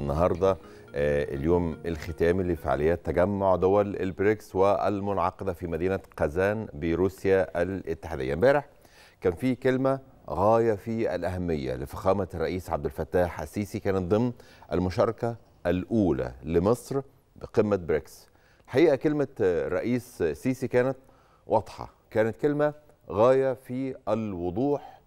النهارده آه، اليوم الختامي لفعاليات تجمع دول البريكس والمنعقده في مدينه قزان بروسيا الاتحاديه امبارح كان في كلمه غايه في الاهميه لفخامه الرئيس عبد الفتاح السيسي كانت ضمن المشاركه الاولى لمصر بقمه بريكس الحقيقه كلمه الرئيس سيسي كانت واضحه كانت كلمه غايه في الوضوح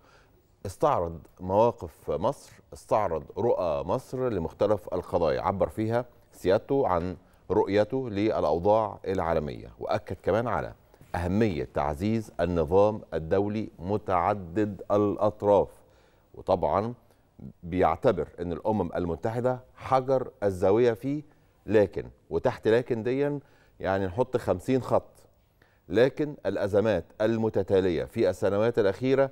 استعرض مواقف مصر استعرض رؤى مصر لمختلف القضايا عبر فيها سيادته عن رؤيته للأوضاع العالمية وأكد كمان على أهمية تعزيز النظام الدولي متعدد الأطراف وطبعا بيعتبر أن الأمم المتحدة حجر الزاوية فيه لكن وتحت لكن ديا يعني نحط خمسين خط لكن الأزمات المتتالية في السنوات الأخيرة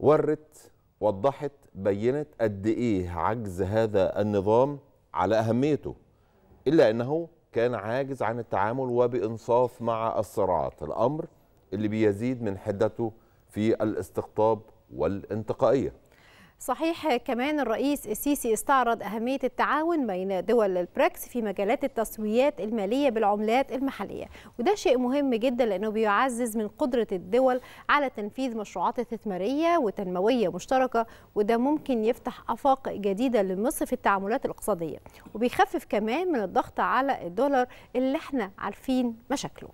ورت وضحت بينت قد ايه عجز هذا النظام على اهميته الا انه كان عاجز عن التعامل وبانصاف مع الصراعات الامر اللي بيزيد من حدته في الاستقطاب والانتقائيه صحيح كمان الرئيس السيسي استعرض أهمية التعاون بين دول البريكس في مجالات التسويات المالية بالعملات المحلية وده شيء مهم جدا لأنه بيعزز من قدرة الدول على تنفيذ مشروعات استثمارية وتنموية مشتركة وده ممكن يفتح آفاق جديدة لمصر في التعاملات الاقتصادية وبيخفف كمان من الضغط على الدولار اللي احنا عارفين مشاكله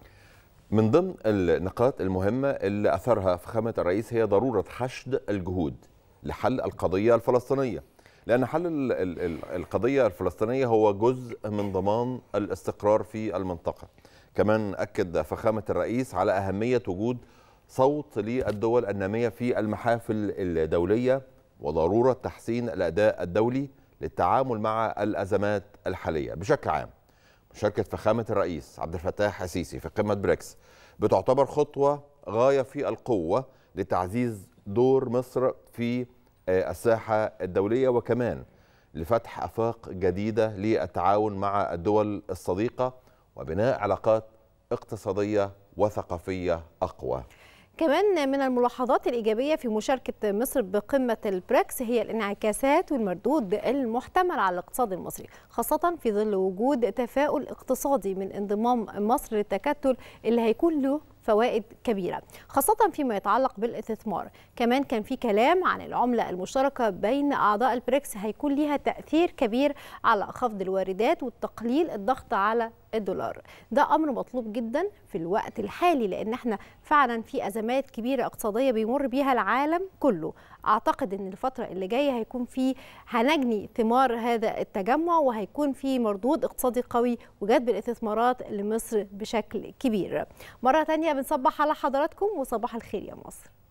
من ضمن النقاط المهمة اللي أثرها فخامة الرئيس هي ضرورة حشد الجهود لحل القضية الفلسطينية لأن حل القضية الفلسطينية هو جزء من ضمان الاستقرار في المنطقة كمان أكد فخامة الرئيس على أهمية وجود صوت للدول النامية في المحافل الدولية وضرورة تحسين الأداء الدولي للتعامل مع الأزمات الحالية بشكل عام مشاركة فخامة الرئيس عبد الفتاح السيسي في قمة بريكس بتعتبر خطوة غاية في القوة لتعزيز دور مصر في آه، الساحة الدولية وكمان لفتح أفاق جديدة للتعاون مع الدول الصديقة وبناء علاقات اقتصادية وثقافية أقوى كمان من الملاحظات الإيجابية في مشاركة مصر بقمة البريكس هي الانعكاسات والمردود المحتمل على الاقتصاد المصري خاصة في ظل وجود تفاؤل اقتصادي من انضمام مصر للتكتل اللي هيكون له فوائد كبيرة خاصة فيما يتعلق بالاستثمار كمان كان في كلام عن العملة المشتركة بين أعضاء البريكس هيكون ليها تأثير كبير على خفض الواردات وتقليل الضغط على الدولار ده امر مطلوب جدا في الوقت الحالي لان احنا فعلا في ازمات كبيره اقتصاديه بيمر بيها العالم كله اعتقد ان الفتره اللي جايه هيكون في هنجني ثمار هذا التجمع وهيكون في مردود اقتصادي قوي وجذب الاستثمارات لمصر بشكل كبير مره ثانيه بنصبح على حضراتكم وصباح الخير يا مصر